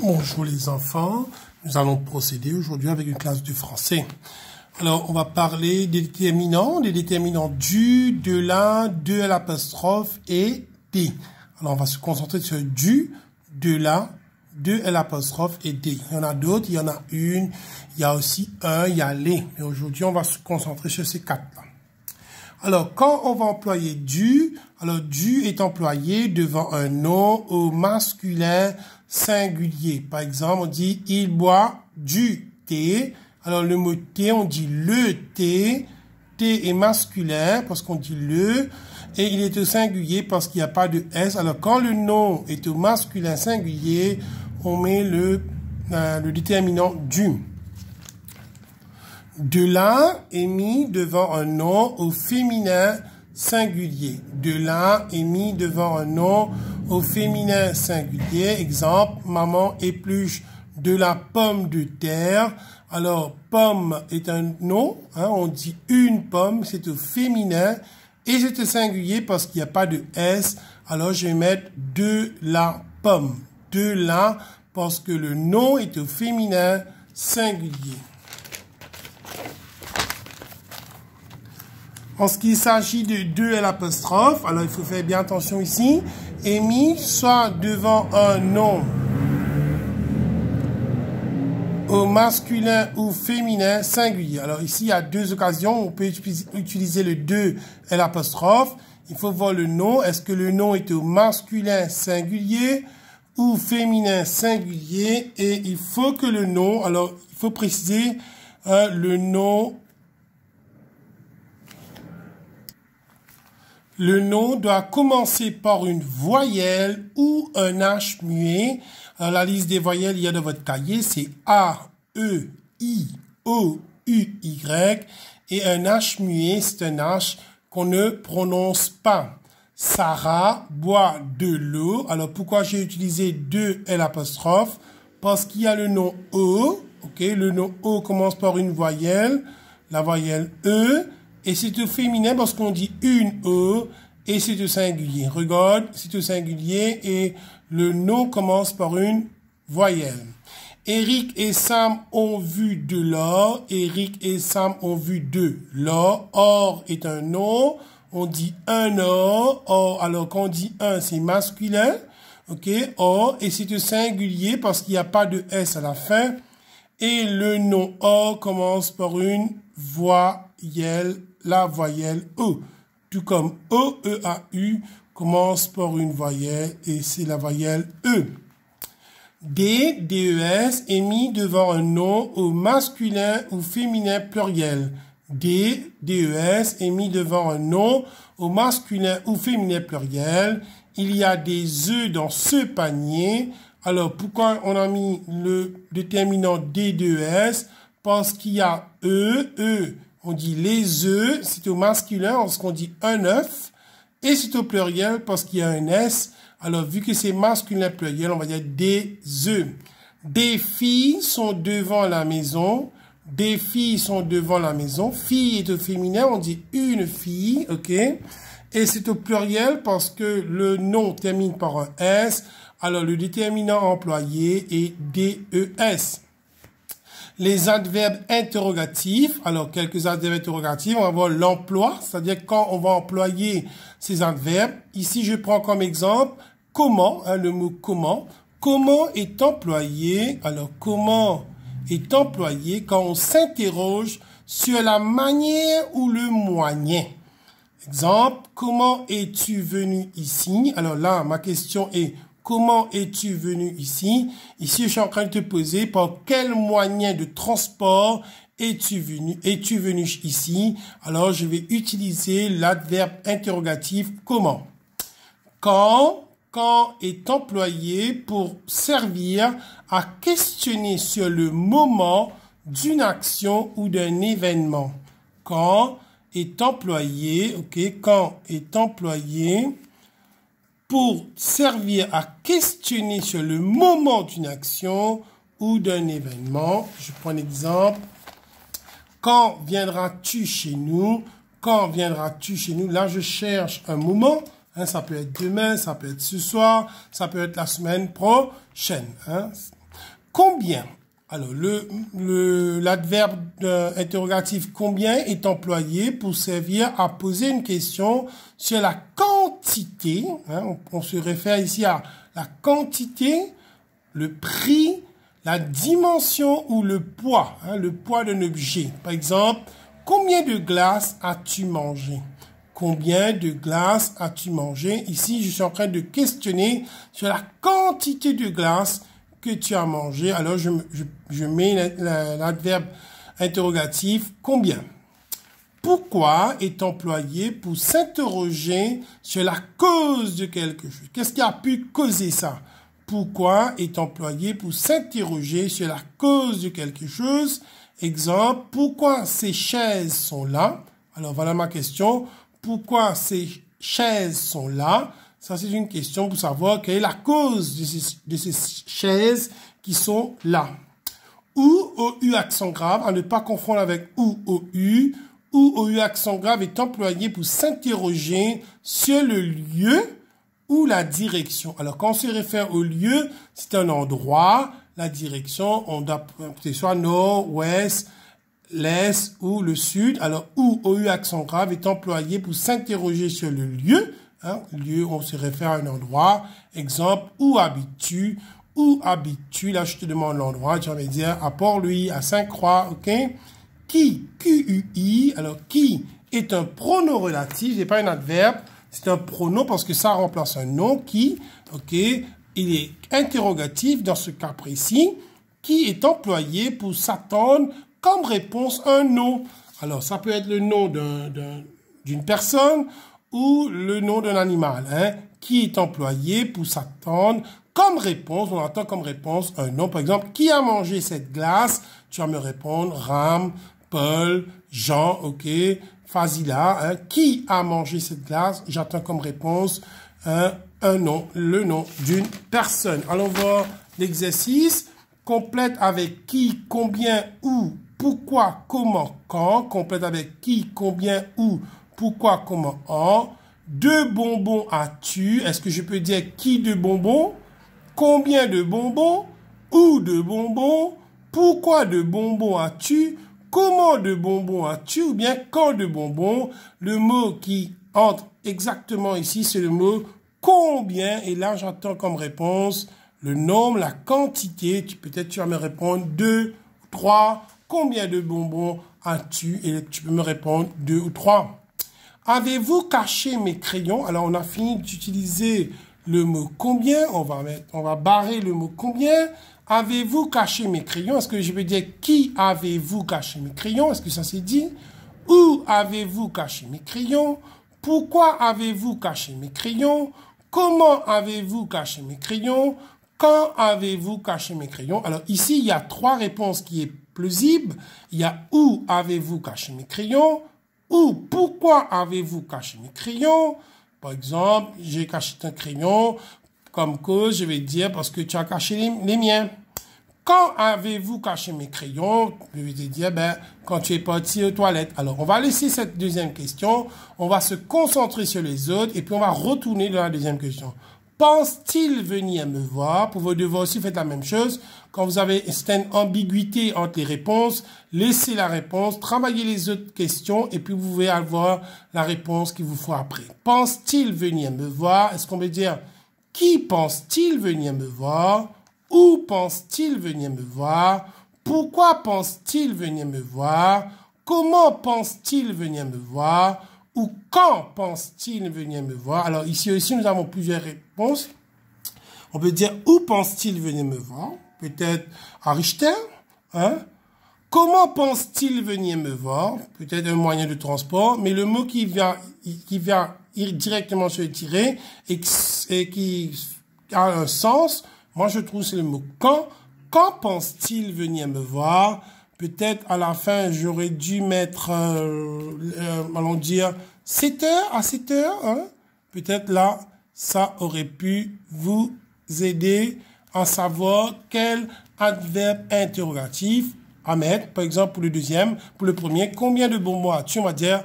Bonjour les enfants, nous allons procéder aujourd'hui avec une classe de français. Alors, on va parler des déterminants, des déterminants du, de la, de l'apostrophe et des. Alors, on va se concentrer sur du, de la, de l'apostrophe et des. Il y en a d'autres, il y en a une, il y a aussi un, il y a les. Mais aujourd'hui, on va se concentrer sur ces quatre-là. Alors, quand on va employer du, alors du est employé devant un nom au masculin singulier. Par exemple, on dit il boit du thé. Alors, le mot thé, on dit le thé. Thé » est masculin parce qu'on dit le et il est au singulier parce qu'il n'y a pas de S. Alors quand le nom est au masculin singulier, on met le, euh, le déterminant du. De là est mis devant un nom au féminin singulier. De là est mis devant un nom au féminin singulier. Exemple, maman épluche de la pomme de terre. Alors, pomme est un nom. Hein, on dit une pomme, c'est au féminin. Et c'est au singulier parce qu'il n'y a pas de S. Alors, je vais mettre de la pomme. De la parce que le nom est au féminin singulier. En ce qui s'agit de deux L l'apostrophe, alors il faut faire bien attention ici, est mis soit devant un nom au masculin ou féminin singulier. Alors ici, il y a deux occasions où on peut utiliser le 2 L l'apostrophe. Il faut voir le nom. Est-ce que le nom est au masculin singulier ou féminin singulier? Et il faut que le nom, alors il faut préciser euh, le nom Le nom doit commencer par une voyelle ou un H muet. Alors, la liste des voyelles, il y a dans votre cahier, c'est A, E, I, O, U, Y. Et un H muet, c'est un H qu'on ne prononce pas. Sarah boit de l'eau. Alors pourquoi j'ai utilisé L l'apostrophe Parce qu'il y a le nom O. le nom O commence par une voyelle, la voyelle E. Et c'est au féminin parce qu'on dit une E et c'est au singulier. Regarde, c'est au singulier et le nom commence par une voyelle. Eric et Sam ont vu de l'or. Eric et Sam ont vu de l'or. Or est un nom. On dit un or. Or, alors qu'on dit un, c'est masculin. OK? Or, et c'est au singulier parce qu'il n'y a pas de S à la fin. Et le nom O commence par une voyelle, la voyelle E. Tout comme O, E, A, U commence par une voyelle et c'est la voyelle E. D, D, E, S est mis devant un nom au masculin ou féminin pluriel. D, D, e, S est mis devant un nom au masculin ou féminin pluriel. Il y a des œufs dans ce panier. Alors, pourquoi on a mis le déterminant D2S Parce qu'il y a E, E. On dit les œufs, e, c'est au masculin, parce qu'on dit un œuf. Et c'est au pluriel, parce qu'il y a un S. Alors, vu que c'est masculin pluriel, on va dire des œufs. Des filles sont devant la maison. Des filles sont devant la maison. Fille est au féminin, on dit une fille, ok Et c'est au pluriel parce que le nom termine par un S. Alors, le déterminant employé est DES. Les adverbes interrogatifs, alors quelques adverbes interrogatifs, on va voir l'emploi, c'est-à-dire quand on va employer ces adverbes. Ici, je prends comme exemple comment, hein, le mot comment. Comment est employé, alors comment est employé quand on s'interroge sur la manière ou le moyen. Exemple, comment es-tu venu ici Alors là, ma question est, Comment es-tu venu ici Ici, je suis en train de te poser par quel moyen de transport es-tu venu Es-tu venu ici Alors, je vais utiliser l'adverbe interrogatif comment. Quand, quand est employé pour servir à questionner sur le moment d'une action ou d'un événement. Quand est employé, ok, quand est employé pour servir à questionner sur le moment d'une action ou d'un événement. Je prends un exemple. Quand viendras-tu chez nous Quand viendras-tu chez nous Là, je cherche un moment. Hein, ça peut être demain, ça peut être ce soir, ça peut être la semaine prochaine. Hein. Combien Alors, l'adverbe le, l'adverbe euh, interrogatif combien est employé pour servir à poser une question sur la quantité quantité, hein, on, se réfère ici à la quantité, le prix, la dimension ou le poids, hein, le poids d'un objet. Par exemple, combien de glace as-tu mangé Combien de glace as-tu mangé Ici, je suis en train de questionner sur la quantité de glace que tu as mangé. Alors, je mets l'adverbe interrogatif combien pourquoi est employé pour s'interroger sur la cause de quelque chose. Qu'est-ce qui a pu causer ça Pourquoi est employé pour s'interroger sur la cause de quelque chose Exemple, pourquoi ces chaises sont là Alors voilà ma question. Pourquoi ces chaises sont là Ça c'est une question pour savoir quelle est la cause de ces, chaises qui sont là. Ou au U accent grave, à ne pas confondre avec ou au U ou au accent grave est employé pour s'interroger sur le lieu ou la direction. Alors, quand on se réfère au lieu, c'est un endroit, la direction, on doit soit nord, ouest, l'est ou le sud. Alors, ou accent grave est employé pour s'interroger sur le lieu. Hein, lieu, on se réfère à un endroit. Exemple, où habites-tu Où habites-tu Là, je te demande l'endroit. Tu vas me dire à Port-Louis, à saint croix ok qui, QUI, alors qui est un pronom relatif, n'est pas un adverbe, c'est un pronom parce que ça remplace un nom qui, ok, il est interrogatif dans ce cas précis, qui est employé pour s'attendre comme réponse un nom. Alors ça peut être le nom d'une personne ou le nom d'un animal, hein, qui est employé pour s'attendre comme réponse, on attend comme réponse un nom. Par exemple, qui a mangé cette glace Tu vas me répondre Ram, Paul, Jean, ok, Fazila. Hein. Qui a mangé cette glace J'attends comme réponse euh, un nom, le nom d'une personne. Allons voir l'exercice. Complète avec qui, combien, où, pourquoi, comment, quand. Complète avec qui, combien, où, pourquoi, comment, en. Deux bonbons as-tu Est-ce que je peux dire qui de bonbons Combien de bonbons Où de bonbons Pourquoi de bonbons as-tu Comment de bonbons as-tu Ou bien quand de bonbons Le mot qui entre exactement ici, c'est le mot combien. Et là, j'entends comme réponse le nombre, la quantité. Tu Peut-être tu vas me répondre 2, 3. Combien de bonbons as-tu Et tu peux me répondre deux » ou trois Avez-vous caché mes crayons Alors, on a fini d'utiliser le mot combien, on va, on va barrer le mot combien. Avez-vous caché mes crayons Est-ce que je peux dire qui avez-vous caché mes crayons Est-ce que ça s'est dit Où avez-vous caché mes crayons Pourquoi avez-vous caché mes crayons Comment avez-vous caché mes crayons Quand avez-vous caché mes crayons Alors ici, il y a trois réponses qui est plausible. Il y a où avez-vous caché mes crayons Ou pourquoi avez-vous caché mes crayons par exemple, j'ai caché ton crayon, comme cause, je vais dire parce que tu as caché les, miens. Quand avez-vous caché mes crayons Je vais te dire, ben, quand tu es parti aux toilettes. Alors, on va laisser cette deuxième question. On va se concentrer sur les autres et puis on va retourner dans la deuxième question pense-t-il venir me voir Pour vos devoirs aussi, faites la même chose. Quand vous avez une ambiguïté entre les réponses, laissez la réponse, travaillez les autres questions et puis vous pouvez avoir la réponse qu'il vous faut après. Pense-t-il venir me voir Est-ce qu'on veut dire qui pense-t-il venir me voir Où pense-t-il venir me voir Pourquoi pense-t-il venir me voir Comment pense-t-il venir me voir ou quand pense-t-il venir me voir Alors ici aussi, nous avons plusieurs réponses. On peut dire où pense-t-il venir me voir Peut-être à Richter hein? Comment pense-t-il venir me voir Peut-être un moyen de transport, mais le mot qui vient, qui vient directement se tirer et qui a un sens, moi je trouve c'est le mot quand. Quand pense-t-il venir me voir Peut-être à la fin, j'aurais dû mettre, euh, euh, allons dire, 7 heures à 7 heures. Hein. Peut-être là, ça aurait pu vous aider à savoir quel adverbe interrogatif à mettre. Par exemple, pour le deuxième, pour le premier, combien de bonbons tu On va dire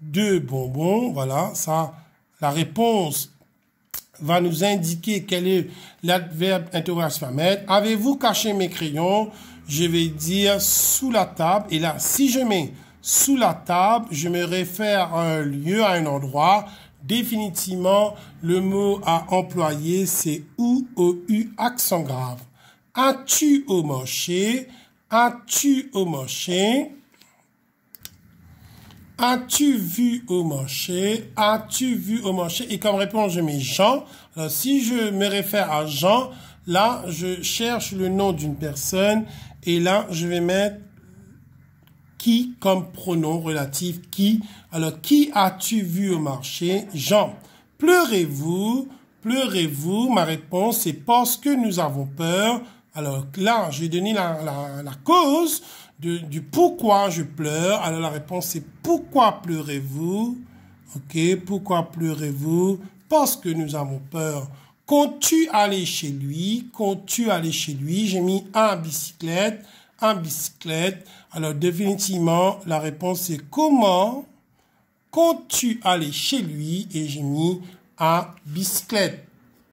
deux bonbons. Voilà, ça, la réponse va nous indiquer quel est l'adverbe interrogatif à mettre. Avez-vous caché mes crayons je vais dire sous la table. Et là, si je mets sous la table, je me réfère à un lieu, à un endroit. Définitivement, le mot à employer, c'est ou au u accent grave. As-tu au marché? As-tu au marché? As-tu vu au marché? As-tu vu au marché? Et comme réponse, je mets Jean. Alors, si je me réfère à Jean, Là, je cherche le nom d'une personne et là, je vais mettre qui comme pronom relatif qui. Alors, qui as-tu vu au marché Jean. Pleurez-vous Pleurez-vous Ma réponse, c'est parce que nous avons peur. Alors là, j'ai donné la, la, cause du pourquoi je pleure. Alors la réponse, c'est pourquoi pleurez-vous Ok, pourquoi pleurez-vous Parce que nous avons peur. Comptes-tu aller chez lui? Comptes-tu aller chez lui? J'ai mis un bicyclette, un bicyclette. Alors, définitivement, la réponse est comment? Comptes-tu aller chez lui? Et j'ai mis un bicyclette.